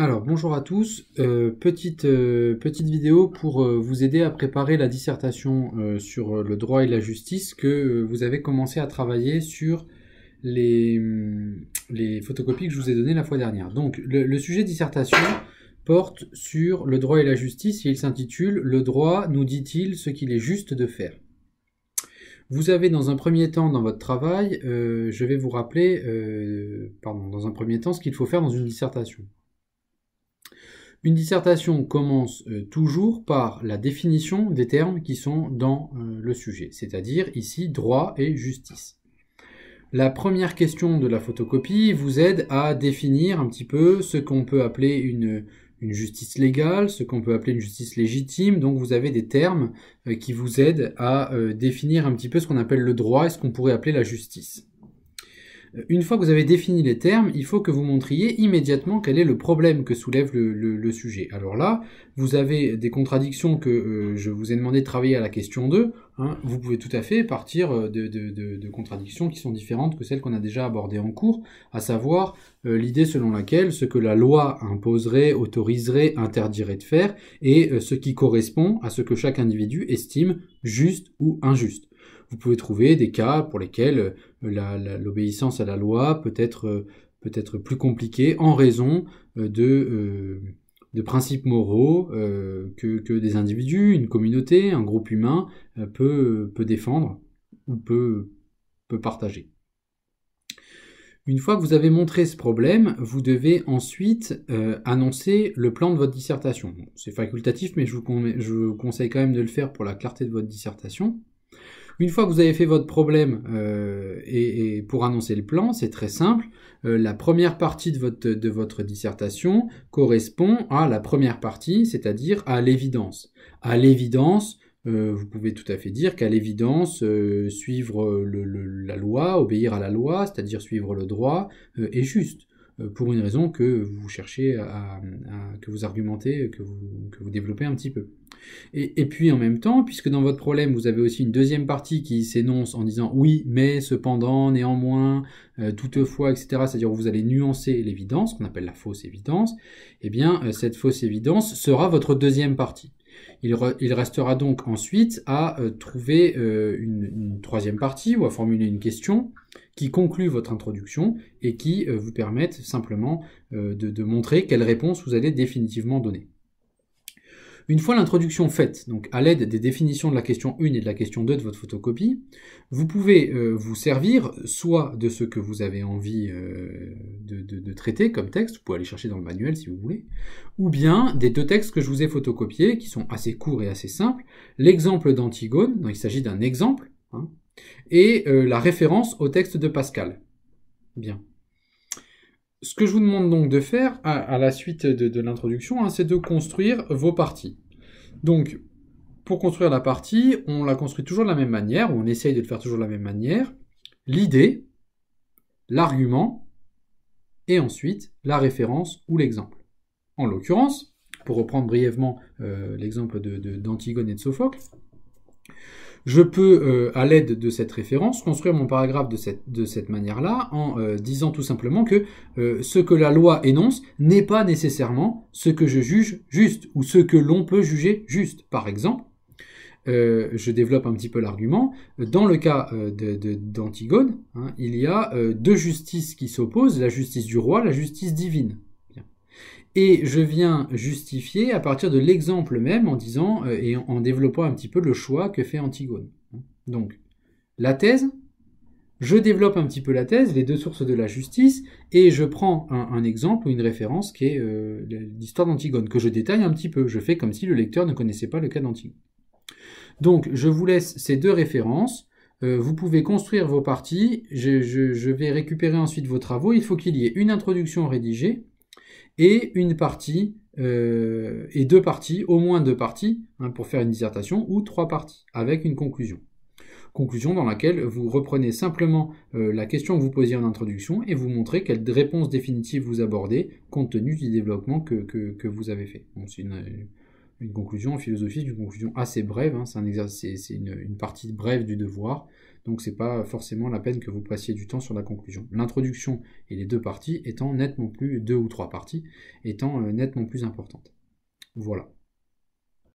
Alors bonjour à tous, euh, petite, euh, petite vidéo pour euh, vous aider à préparer la dissertation sur le droit et la justice que vous avez commencé à travailler sur les, mm, les photocopies que je vous ai données la fois dernière. Donc le, le sujet dissertation porte sur le droit et la justice et il s'intitule Le droit nous dit-il ce qu'il est juste de faire. Vous avez dans un premier temps dans votre travail, je vais vous rappeler, pardon, dans un premier temps ce qu'il faut faire dans une dissertation. Une dissertation commence euh, toujours par la définition des termes qui sont dans euh, le sujet, c'est-à-dire ici droit et justice. La première question de la photocopie vous aide à définir un petit peu ce qu'on peut appeler une, justice légale, ce qu'on peut appeler une justice légitime. Donc vous avez des termes euh, qui vous aident à définir un petit peu ce qu'on appelle le droit et ce qu'on pourrait appeler la justice. Euh, une fois que vous avez défini les termes, il faut que vous montriez immédiatement quel est le problème que soulève le, sujet. Alors là, vous avez des contradictions que euh, je vous ai demandé de travailler à la question 2. Hein. Vous pouvez tout à fait partir euh, de, contradictions qui sont différentes que celles qu'on a déjà abordées en cours, à savoir l'idée selon laquelle ce que la loi imposerait, autoriserait, interdirait de faire, et ce qui correspond à ce que chaque individu estime juste ou injuste vous pouvez trouver des cas pour lesquels euh, l'obéissance à la loi peut être, euh, peut être plus compliquée en raison euh, de, principes moraux que, des individus, une communauté, un groupe humain peut, défendre ou peut, partager. Une fois que vous avez montré ce problème, vous devez ensuite annoncer le plan de votre dissertation. c'est facultatif, mais je vous, conseille quand même de le faire pour la clarté de votre dissertation. Une fois que vous avez fait votre problème euh, et, pour annoncer le plan, c'est très simple. Euh, la première partie de votre, dissertation correspond à la première partie, c'est-à-dire à, l'évidence. À l'évidence, euh, vous pouvez tout à fait dire qu'à l'évidence, suivre la loi, obéir à la loi, c'est-à-dire suivre le droit, est juste, pour une raison que vous cherchez à, que vous argumentez, que vous développez un petit peu. Et, puis en même temps, puisque dans votre problème, vous avez aussi une deuxième partie qui s'énonce en disant oui, mais, cependant, néanmoins, euh, toutefois, etc. C'est-à-dire vous allez nuancer l'évidence, qu'on appelle la fausse évidence, eh bien euh, cette fausse évidence sera votre deuxième partie. Il, restera donc ensuite à euh, trouver une, troisième partie ou à formuler une question qui conclut votre introduction et qui vous permette simplement de montrer quelle réponse vous allez définitivement donner. Une fois l'introduction faite, donc à l'aide des définitions de la question 1 et de la question 2 de votre photocopie, vous pouvez euh, vous servir soit de ce que vous avez envie euh, de, traiter comme texte, vous pouvez aller chercher dans le manuel si vous voulez, ou bien des deux textes que je vous ai photocopiés, qui sont assez courts et assez simples, l'exemple d'Antigone, il s'agit d'un exemple, hein, et euh, la référence au texte de Pascal. Bien ce que je vous demande donc de faire à, la suite de, l'introduction, hein, c'est de construire vos parties. Donc, pour construire la partie, on la construit toujours de la même manière, ou on essaye de le faire toujours de la même manière. L'idée, l'argument, et ensuite la référence ou l'exemple. En l'occurrence, pour reprendre brièvement euh, l'exemple d'Antigone de, et de Sophocle, je peux, euh, à l'aide de cette référence, construire mon paragraphe de cette, de cette manière-là en euh, disant tout simplement que euh, ce que la loi énonce n'est pas nécessairement ce que je juge juste ou ce que l'on peut juger juste. Par exemple, je développe un petit peu l'argument. Dans le cas d'Antigone, hein, il y a deux justices qui s'opposent, la justice du roi, la justice divine. Et je viens justifier à partir de l'exemple même en disant euh, et en développant un petit peu le choix que fait Antigone. Donc, la thèse, je développe un petit peu la thèse, les deux sources de la justice, et je prends un, exemple ou une référence qui est euh, l'histoire d'Antigone, que je détaille un petit peu. Je fais comme si le lecteur ne connaissait pas le cas d'Antigone. Donc, je vous laisse ces deux références. Euh, vous pouvez construire vos parties. je vais récupérer ensuite vos travaux. Il faut qu'il y ait une introduction rédigée et une partie, euh, et deux parties, au moins deux parties, hein, pour faire une dissertation, ou trois parties, avec une conclusion. Conclusion dans laquelle vous reprenez simplement euh, la question que vous posiez en introduction et vous montrez quelle réponse définitive vous abordez compte tenu du développement que, vous avez fait une conclusion en philosophie, une conclusion assez brève, hein. c'est un exercice, c'est une, une, partie brève du devoir, donc c'est pas forcément la peine que vous passiez du temps sur la conclusion. L'introduction et les deux parties étant nettement plus, deux ou trois parties, étant euh, nettement plus importantes. Voilà.